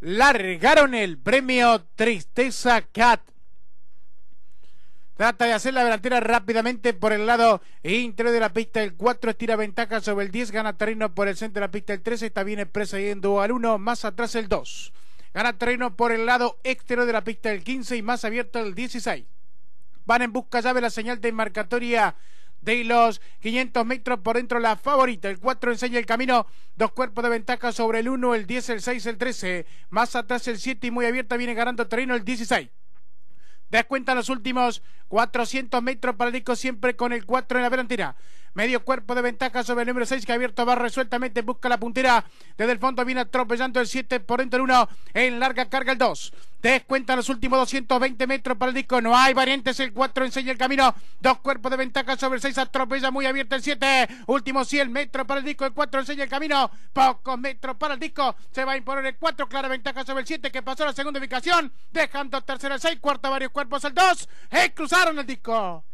largaron el premio Tristeza Cat. Trata de hacer la delantera rápidamente por el lado interior de la pista. El 4 estira ventaja sobre el 10. Gana terreno por el centro de la pista. El 13 está bien expresa yendo al 1. Más atrás el 2. Gana terreno por el lado exterior de la pista. El 15 y más abierto el 16. Van en busca llave la señal de marcatoria de los 500 metros por dentro la favorita. El 4 enseña el camino. Dos cuerpos de ventaja sobre el 1, el 10, el 6, el 13. Más atrás el 7 y muy abierta viene ganando el terreno el 16. Descuentan los últimos 400 metros para el disco siempre con el 4 en la delantera. Medio cuerpo de ventaja sobre el número 6 que abierto va resueltamente. Busca la puntera. Desde el fondo viene atropellando el 7 por dentro el 1. En larga carga el 2. Descuenta los últimos 220 metros para el disco. No hay variantes. El 4 enseña el camino. Dos cuerpos de ventaja sobre el 6. Atropella muy abierto el 7. Último 100 metros para el disco. El 4 enseña el camino. Pocos metros para el disco. Se va a imponer el 4. Clara ventaja sobre el 7 que pasó a la segunda ubicación. Dejando tercera el 6. Cuarta varios cuerpos al 2. Eh, cruzaron el disco.